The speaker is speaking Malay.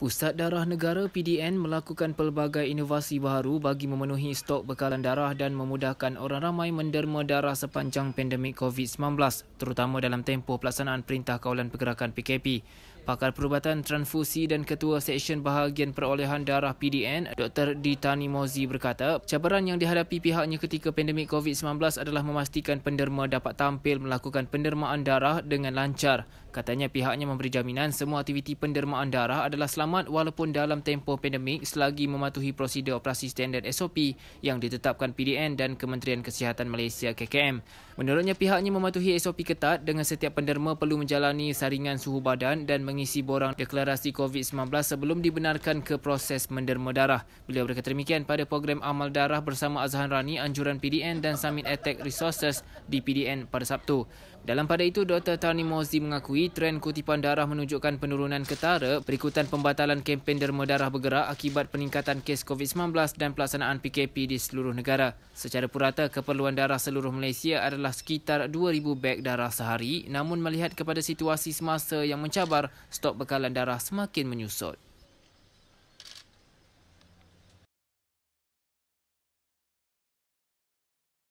Pusat Darah Negara PDN melakukan pelbagai inovasi baru bagi memenuhi stok bekalan darah dan memudahkan orang ramai menderma darah sepanjang pandemik COVID-19, terutama dalam tempoh pelaksanaan Perintah Kawalan Pergerakan PKP. Pakar Perubatan Transfusi dan Ketua Seksyen Bahagian Perolehan Darah PDN, Dr. Ditani Mozi berkata, cabaran yang dihadapi pihaknya ketika pandemik COVID-19 adalah memastikan penderma dapat tampil melakukan pendermaan darah dengan lancar. Katanya pihaknya memberi jaminan semua aktiviti pendermaan darah adalah selama selamat walaupun dalam tempoh pandemik selagi mematuhi prosedur operasi standard SOP yang ditetapkan PDN dan Kementerian Kesihatan Malaysia KKM. Menurutnya pihaknya mematuhi SOP ketat dengan setiap penderma perlu menjalani saringan suhu badan dan mengisi borang deklarasi COVID-19 sebelum dibenarkan ke proses menderma darah. Beliau berkata demikian pada program amal darah bersama Azhan Rani anjuran PDN dan Summit Attack Resources di PDN pada Sabtu. Dalam pada itu Dr. Tani Mozi mengakui trend kutipan darah menunjukkan penurunan ketara berikutan pembatasan pembatalan kempen derma darah bergerak akibat peningkatan kes COVID-19 dan pelaksanaan PKP di seluruh negara. Secara purata, keperluan darah seluruh Malaysia adalah sekitar 2,000 beg darah sehari namun melihat kepada situasi semasa yang mencabar, stok bekalan darah semakin menyusut.